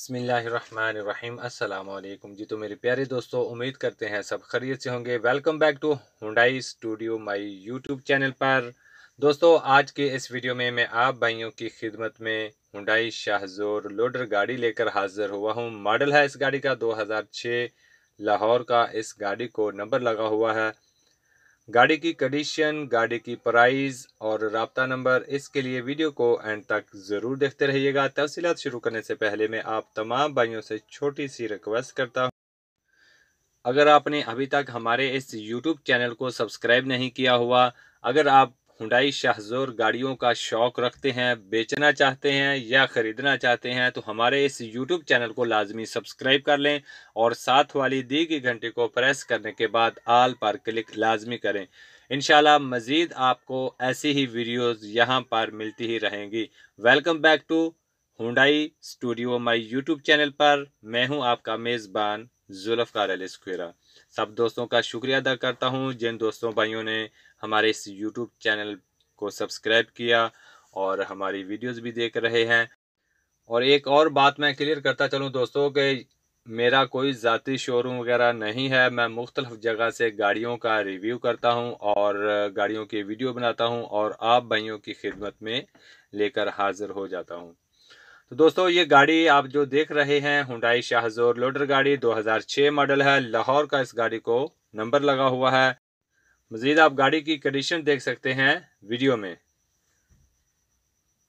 बसमिलीम अल्लाम जी तो मेरे प्यारे दोस्तों उम्मीद करते हैं सब खरीत से होंगे वेलकम बैक टू हुडाई स्टूडियो माई यूट्यूब चैनल पर दोस्तों आज के इस वीडियो में मैं आप भाइयों की खिदमत में हुडाई शाहजोर लोडर गाड़ी लेकर हाजिर हुआ हूँ मॉडल है इस गाड़ी का 2006 लाहौर का इस गाड़ी को नंबर लगा हुआ है गाड़ी की कंडीशन गाड़ी की प्राइस और रबता नंबर इसके लिए वीडियो को एंड तक ज़रूर देखते रहिएगा तफसीत शुरू करने से पहले मैं आप तमाम भाइयों से छोटी सी रिक्वेस्ट करता हूँ अगर आपने अभी तक हमारे इस यूट्यूब चैनल को सब्सक्राइब नहीं किया हुआ अगर आप हुडाई शाहजोर गाड़ियों का शौक रखते हैं बेचना चाहते हैं या ख़रीदना चाहते हैं तो हमारे इस यूट्यूब चैनल को लाजमी सब्सक्राइब कर लें और साथ वाली दी की घंटे को प्रेस करने के बाद आल पर क्लिक लाजमी करें इन मज़ीद आपको ऐसी ही वीडियोज़ यहाँ पर मिलती ही रहेंगी वेलकम बैक टू हुडाई स्टूडियो माई यूट्यूब चैनल पर मैं हूँ आपका मेज़बान जुल्फ़ार अल सब दोस्तों का शुक्रिया अदा करता हूँ जिन दोस्तों भाइयों ने हमारे इस यूट्यूब चैनल को सब्सक्राइब किया और हमारी वीडियोस भी देख रहे हैं और एक और बात मैं क्लियर करता चलूँ दोस्तों कि मेरा कोई ज़ाती शोरूम वगैरह नहीं है मैं मुख्तलफ़ जगह से गाड़ियों का रिव्यू करता हूं और गाड़ियों की वीडियो बनाता हूं और आप भाइयों की खिदमत में लेकर हाजिर हो जाता हूँ तो दोस्तों ये गाड़ी आप जो देख रहे हैं हुडाई शाहजोर लोडर गाड़ी 2006 मॉडल है लाहौर का इस गाड़ी को नंबर लगा हुआ है मज़ीद आप गाड़ी की कंडीशन देख सकते हैं वीडियो में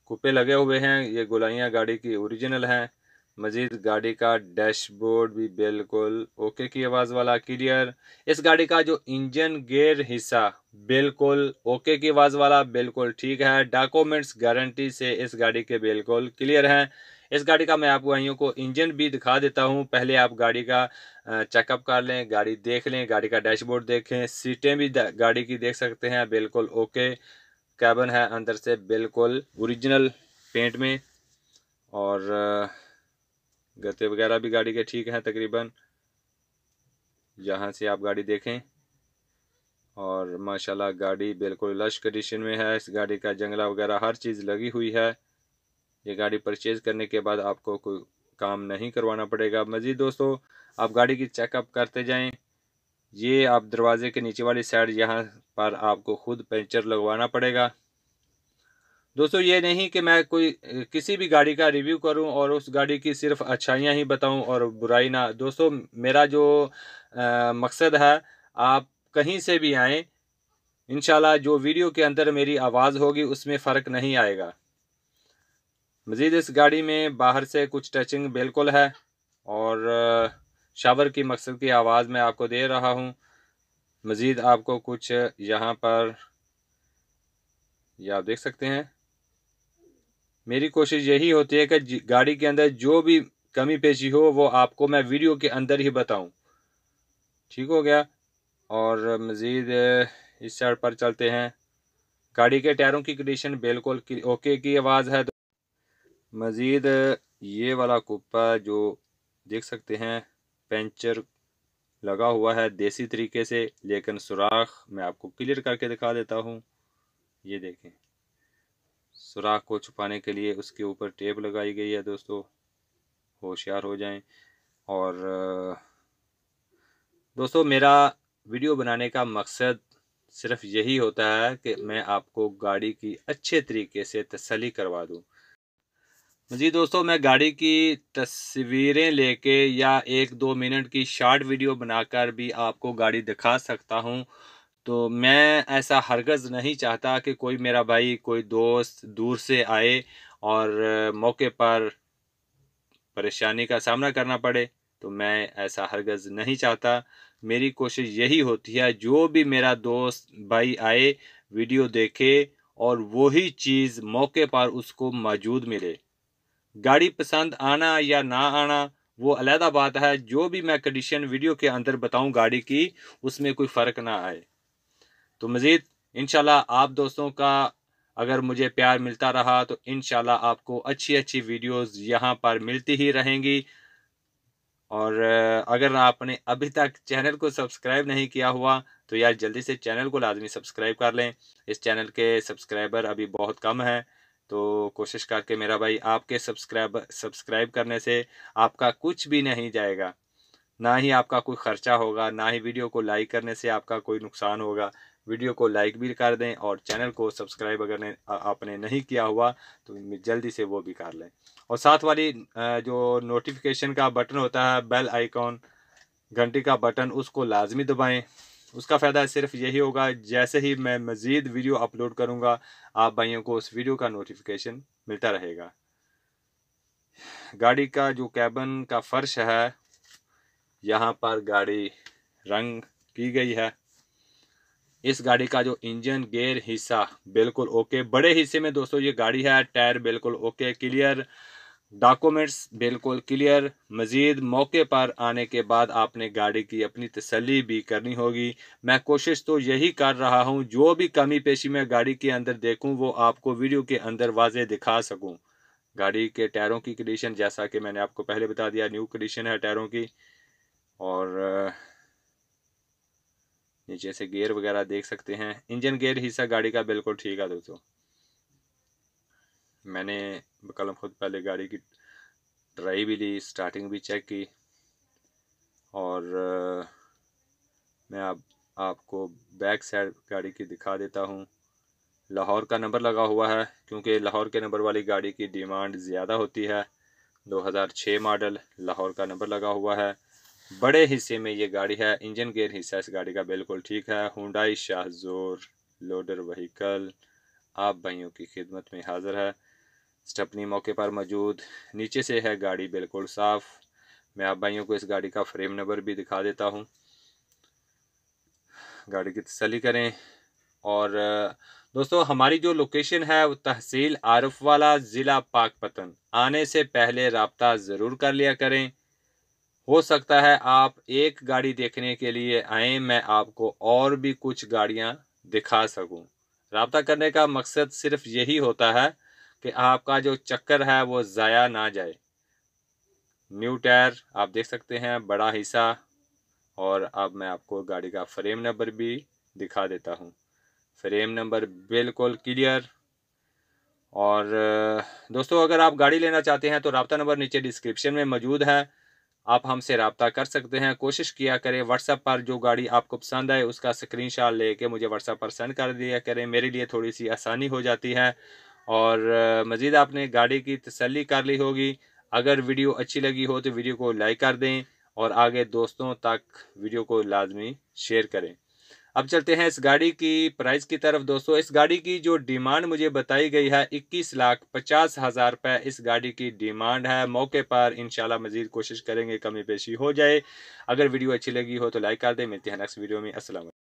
कुपे लगे हुए हैं ये गोलाइयाँ गाड़ी की ओरिजिनल हैं मज़ीद गाड़ी का डैशबोर्ड भी बिल्कुल ओके की आवाज़ वाला क्लियर इस गाड़ी का जो इंजन गेयर हिस्सा बिल्कुल ओके की आवाज़ वाला बिल्कुल ठीक है डॉक्यूमेंट्स गारंटी से इस गाड़ी के बिल्कुल क्लियर हैं इस गाड़ी का मैं आप अहियों को इंजन भी दिखा देता हूँ पहले आप गाड़ी का चेकअप कर लें गाड़ी देख लें गाड़ी का डैशबोर्ड देखें सीटें भी गाड़ी की देख सकते हैं बिल्कुल ओके कैबन है अंदर से बिल्कुल ओरिजिनल पेंट में और गते वगैरह भी गाड़ी के ठीक हैं तकरीबन यहाँ से आप गाड़ी देखें और माशाल्लाह गाड़ी बिल्कुल लश कंडीशन में है इस गाड़ी का जंगला वगैरह हर चीज़ लगी हुई है ये गाड़ी परचेज करने के बाद आपको कोई काम नहीं करवाना पड़ेगा मज़ीद दोस्तों आप गाड़ी की चेकअप करते जाएं ये आप दरवाजे के नीचे वाली साइड यहाँ पर आपको खुद पंचर लगवाना पड़ेगा दोस्तों ये नहीं कि मैं कोई किसी भी गाड़ी का रिव्यू करूं और उस गाड़ी की सिर्फ अच्छाइयां ही बताऊं और बुराई ना दोस्तों मेरा जो आ, मकसद है आप कहीं से भी आएँ इन जो वीडियो के अंदर मेरी आवाज़ होगी उसमें फ़र्क नहीं आएगा मज़ीद इस गाड़ी में बाहर से कुछ टचिंग बिल्कुल है और शावर की मकसद की आवाज़ मैं आपको दे रहा हूँ मज़ीद आपको कुछ यहाँ पर यह आप देख सकते हैं मेरी कोशिश यही होती है कि गाड़ी के अंदर जो भी कमी पेशी हो वो आपको मैं वीडियो के अंदर ही बताऊं ठीक हो गया और मज़ीद इस साइड पर चलते हैं गाड़ी के टायरों की कंडीशन बिल्कुल ओके की आवाज़ है मज़ीद ये वाला कुप्पा जो देख सकते हैं पेंचर लगा हुआ है देसी तरीके से लेकिन सुराख मैं आपको क्लियर करके दिखा देता हूँ ये देखें सुराख को छुपाने के लिए उसके ऊपर टेप लगाई गई है दोस्तों होशियार हो जाएं और दोस्तों मेरा वीडियो बनाने का मकसद सिर्फ यही होता है कि मैं आपको गाड़ी की अच्छे तरीके से तसली करवा दूँ मज़ीद दोस्तों मैं गाड़ी की तस्वीरें लेके या एक दो मिनट की शार्ट वीडियो बनाकर भी आपको गाड़ी दिखा सकता हूँ तो मैं ऐसा हरगज़ नहीं चाहता कि कोई मेरा भाई कोई दोस्त दूर से आए और मौके पर परेशानी का सामना करना पड़े तो मैं ऐसा हरगज़ नहीं चाहता मेरी कोशिश यही होती है जो भी मेरा दोस्त भाई आए वीडियो देखे और वही चीज़ मौके पर उसको मौजूद मिले गाड़ी पसंद आना या ना आना वो अलहदा बात है जो भी मैं कंडीशन वीडियो के अंदर बताऊं गाड़ी की उसमें कोई फ़र्क ना आए तो मज़ीद इन आप दोस्तों का अगर मुझे प्यार मिलता रहा तो इन आपको अच्छी अच्छी वीडियोज यहाँ पर मिलती ही रहेंगी और अगर आपने अभी तक चैनल को सब्सक्राइब नहीं किया हुआ तो यार जल्दी से चैनल को लाजमी सब्सक्राइब कर लें इस चैनल के सब्सक्राइबर अभी बहुत कम हैं तो कोशिश करके मेरा भाई आपके सब्सक्राइब सब्सक्राइब करने से आपका कुछ भी नहीं जाएगा ना ही आपका कोई ख़र्चा होगा ना ही वीडियो को लाइक करने से आपका कोई नुकसान होगा वीडियो को लाइक भी कर दें और चैनल को सब्सक्राइब अगर आपने नहीं किया हुआ तो जल्दी से वो भी कर लें और साथ वाली जो नोटिफिकेशन का बटन होता है बेल आइकॉन घंटी का बटन उसको लाजमी दबाएँ उसका फ़ायदा सिर्फ यही होगा जैसे ही मैं मज़ीद वीडियो अपलोड करूँगा आप भाइयों को उस वीडियो का नोटिफिकेशन मिलता रहेगा गाड़ी का जो कैबन का फर्श है यहाँ पर गाड़ी रंग की गई है इस गाड़ी का जो इंजन गेयर हिस्सा बिल्कुल ओके बड़े हिस्से में दोस्तों ये गाड़ी है टायर बिल्कुल ओके क्लियर डॉक्यूमेंट्स बिल्कुल क्लियर मज़ीद मौके पर आने के बाद आपने गाड़ी की अपनी तसली भी करनी होगी मैं कोशिश तो यही कर रहा हूँ जो भी कमी पेशी मैं गाड़ी के अंदर देखूँ वो आपको वीडियो के अंदर वाजे दिखा सकूँ गाड़ी के टायरों की कंडीशन जैसा कि मैंने आपको पहले बता दिया न्यू कंडीशन है टायरों की और नीचे से गेयर वगैरह देख सकते हैं इंजन गेयर हिस्सा गाड़ी का बिल्कुल ठीक है दोस्तों मैंने कल हम खुद पहले गाड़ी की ड्राई भी ली स्टार्टिंग भी चेक की और मैं आप आपको बैक साइड गाड़ी की दिखा देता हूँ लाहौर का नंबर लगा हुआ है क्योंकि लाहौर के नंबर वाली गाड़ी की डिमांड ज़्यादा होती है 2006 मॉडल लाहौर का नंबर लगा हुआ है बड़े हिस्से में ये गाड़ी है इंजन गेयर हिस्सा इस गाड़ी का बिल्कुल ठीक है हुडाई शाहजोर लोडर वहीकल आप भाइयों की खिदमत में हाजिर है स्टपनी मौके पर मौजूद नीचे से है गाड़ी बिल्कुल साफ़ मैं आप भाइयों को इस गाड़ी का फ्रेम नंबर भी दिखा देता हूँ गाड़ी की तसली करें और दोस्तों हमारी जो लोकेशन है वो तहसील आरफ वाला ज़िला पाकपतन आने से पहले रबता ज़रूर कर लिया करें हो सकता है आप एक गाड़ी देखने के लिए आए मैं आपको और भी कुछ गाड़ियाँ दिखा सकूँ रबता करने का मकसद सिर्फ यही होता है कि आपका जो चक्कर है वो ज़ाया ना जाए न्यू टायर आप देख सकते हैं बड़ा हिस्सा और अब मैं आपको गाड़ी का फ्रेम नंबर भी दिखा देता हूँ फ्रेम नंबर बिल्कुल क्लियर और दोस्तों अगर आप गाड़ी लेना चाहते हैं तो रबता नंबर नीचे डिस्क्रिप्शन में मौजूद है आप हमसे रबता कर सकते हैं कोशिश किया करें व्हाट्सएप पर जो गाड़ी आपको पसंद आए उसका स्क्रीनशॉट लेके मुझे व्हाट्सएप पर सेंड कर दिया करें मेरे लिए थोड़ी सी आसानी हो जाती है और मज़ीद आपने गाड़ी की तसली कर ली होगी अगर वीडियो अच्छी लगी हो तो वीडियो को लाइक कर दें और आगे दोस्तों तक वीडियो को लाजमी शेयर करें अब चलते हैं इस गाड़ी की प्राइस की तरफ दोस्तों इस गाड़ी की जो डिमांड मुझे बताई गई है इक्कीस लाख पचास हज़ार रुपये इस गाड़ी की डिमांड है मौके पर इनशाला मजीद कोशिश करेंगे कमी पेशी हो जाए अगर वीडियो अच्छी लगी हो तो लाइक कर दें मिलते हैं नेक्स्ट वीडियो में असलम